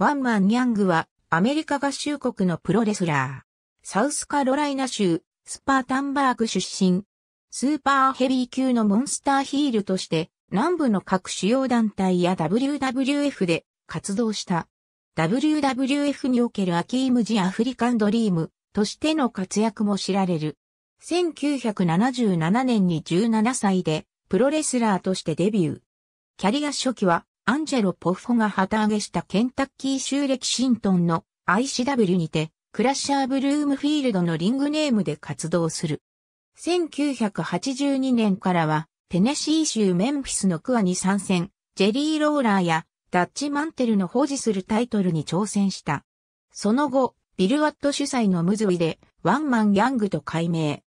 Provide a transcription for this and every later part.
ワンマン・ニャングは、アメリカ合衆国のプロレスラー。サウスカロライナ州、スパータンバーグ出身。スーパーヘビー級のモンスターヒールとして、南部の各主要団体や WWF で活動した。WWF におけるアキームジ・アフリカンドリームとしての活躍も知られる。1977年に17歳でプロレスラーとしてデビュー。キャリア初期はアンジェロ・ポフホが旗揚げしたケンタッキー州歴シントンの ICW にて、クラッシャー・ブルームフィールドのリングネームで活動する。1982年からは、テネシー州メンフィスのクアに参戦、ジェリー・ローラーやダッチ・マンテルの保持するタイトルに挑戦した。その後、ビルワット主催のムズイで、ワンマンギャングと改名。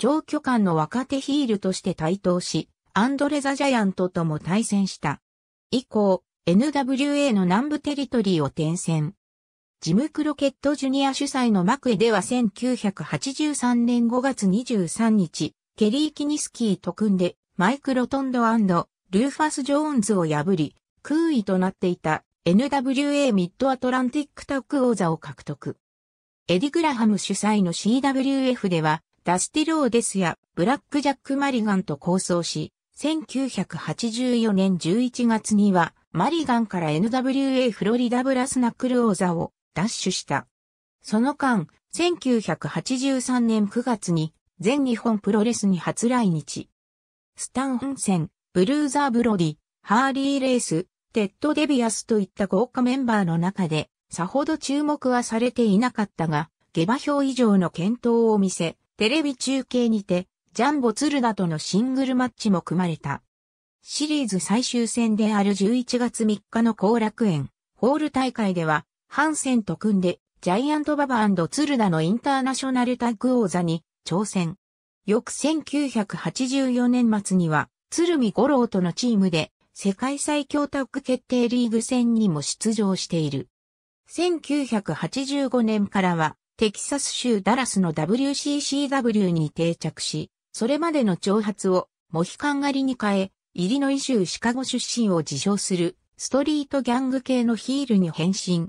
上巨漢の若手ヒールとして台頭し、アンドレ・ザ・ジャイアントとも対戦した。以降、NWA の南部テリトリーを転戦。ジム・クロケット・ジュニア主催のマクエでは1983年5月23日、ケリー・キニスキーと組んで、マイク・ロトンド・ルーファス・ジョーンズを破り、空位となっていた NWA ミッドアトランティックタック王座を獲得。エディ・グラハム主催の CWF では、ダスティ・ローデスやブラック・ジャック・マリガンと構想し、1984年11月には、マリガンから NWA フロリダブラスナックル王座を奪取した。その間、1983年9月に全日本プロレスに初来日。スタン・ホンセン、ブルーザー・ブロディ、ハーリー・レース、テッド・デビアスといった豪華メンバーの中で、さほど注目はされていなかったが、下馬評以上の検討を見せ、テレビ中継にて、ジャンボツルダとのシングルマッチも組まれた。シリーズ最終戦である11月3日の後楽園、ホール大会では、ハンセンと組んで、ジャイアントババツルダのインターナショナルタッグ王座に挑戦。翌1984年末には、鶴見五郎とのチームで、世界最強タッグ決定リーグ戦にも出場している。1985年からは、テキサス州ダラスの WCCW に定着し、それまでの挑発をモヒカン狩りに変え、イリノイ州シカゴ出身を自称するストリートギャング系のヒールに変身。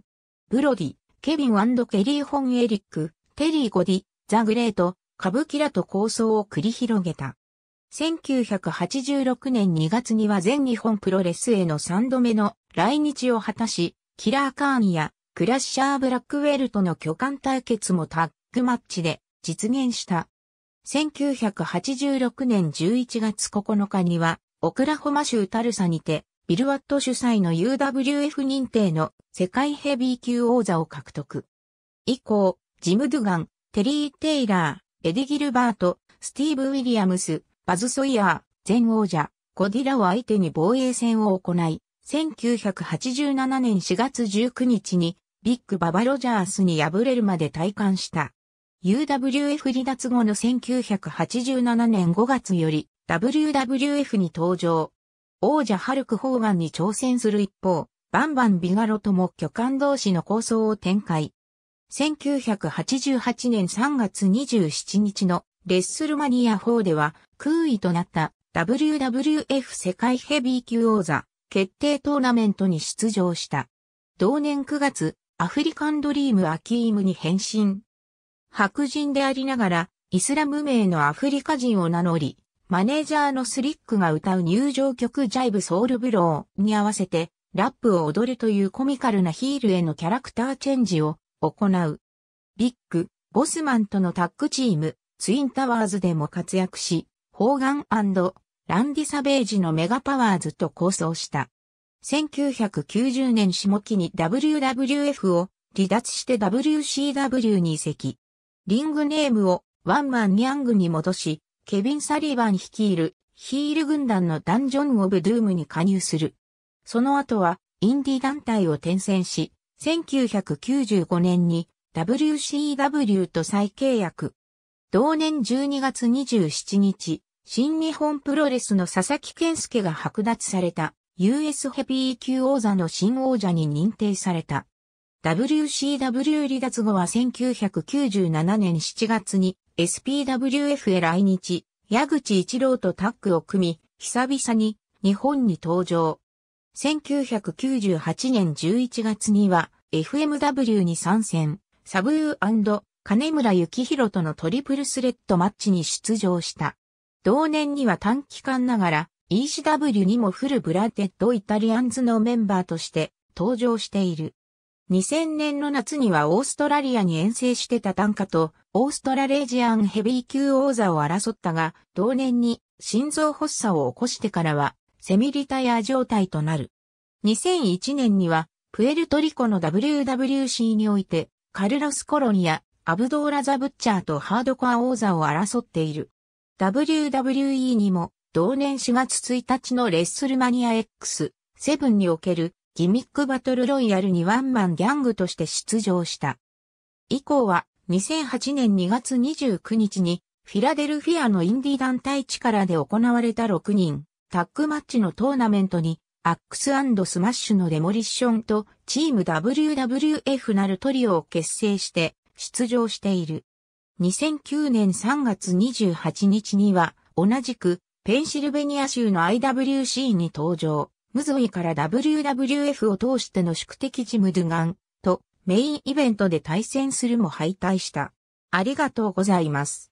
ブロディ、ケビンケリー・ホン・エリック、テリー・ゴディ、ザ・グレート、歌舞伎らと構想を繰り広げた。1986年2月には全日本プロレスへの3度目の来日を果たし、キラー・カーンやクラッシャー・ブラックウェルとの巨漢対決もタッグマッチで実現した。1986年11月9日には、オクラホマ州タルサにて、ビルワット主催の UWF 認定の世界ヘビー級王座を獲得。以降、ジム・ドゥガン、テリー・テイラー、エディ・ギルバート、スティーブ・ウィリアムス、バズ・ソイヤー、前王者、ゴディラを相手に防衛戦を行い、1987年4月19日にビッグ・ババ・ロジャースに敗れるまで退官した。UWF 離脱後の1987年5月より WWF に登場。王者ハルク・ホーガンに挑戦する一方、バンバン・ビガロとも巨漢同士の構想を展開。1988年3月27日のレッスルマニア4では空位となった WWF 世界ヘビー級王座決定トーナメントに出場した。同年9月、アフリカンドリームアキームに変身。白人でありながら、イスラム名のアフリカ人を名乗り、マネージャーのスリックが歌う入場曲ジャイブソウルブローに合わせて、ラップを踊るというコミカルなヒールへのキャラクターチェンジを行う。ビッグ、ボスマンとのタッグチーム、ツインタワーズでも活躍し、ホーガンランディ・サベージのメガパワーズと構想した。1990年下期に WWF を離脱して WCW に移籍。リングネームをワンマンニャングに戻し、ケビン・サリバン率いるヒール軍団のダンジョン・オブ・ドゥームに加入する。その後はインディ団体を転戦し、1995年に WCW と再契約。同年12月27日、新日本プロレスの佐々木健介が剥奪された US ヘビー級王座の新王者に認定された。WCW 離脱後は1997年7月に SPWF へ来日、矢口一郎とタッグを組み、久々に日本に登場。1998年11月には FMW に参戦、サブユー金村幸宏とのトリプルスレッドマッチに出場した。同年には短期間ながら ECW にもフルブラデッドイタリアンズのメンバーとして登場している。2000年の夏にはオーストラリアに遠征してたンカと、オーストラレージアンヘビー級王座を争ったが、同年に心臓発作を起こしてからは、セミリタイア状態となる。2001年には、プエルトリコの WWC において、カルロス・コロニア、アブドーラ・ザ・ブッチャーとハードコア王座を争っている。WWE にも、同年4月1日のレッスルマニア X7 におけるギミックバトルロイヤルにワンマンギャングとして出場した。以降は2008年2月29日にフィラデルフィアのインディ団体地からで行われた6人タッグマッチのトーナメントにアックススマッシュのデモリッションとチーム WWF なるトリオを結成して出場している。2009年3月28日には同じくペンシルベニア州の IWC に登場。ムズオイから WWF を通しての宿敵ジムドゥガンとメインイベントで対戦するも敗退した。ありがとうございます。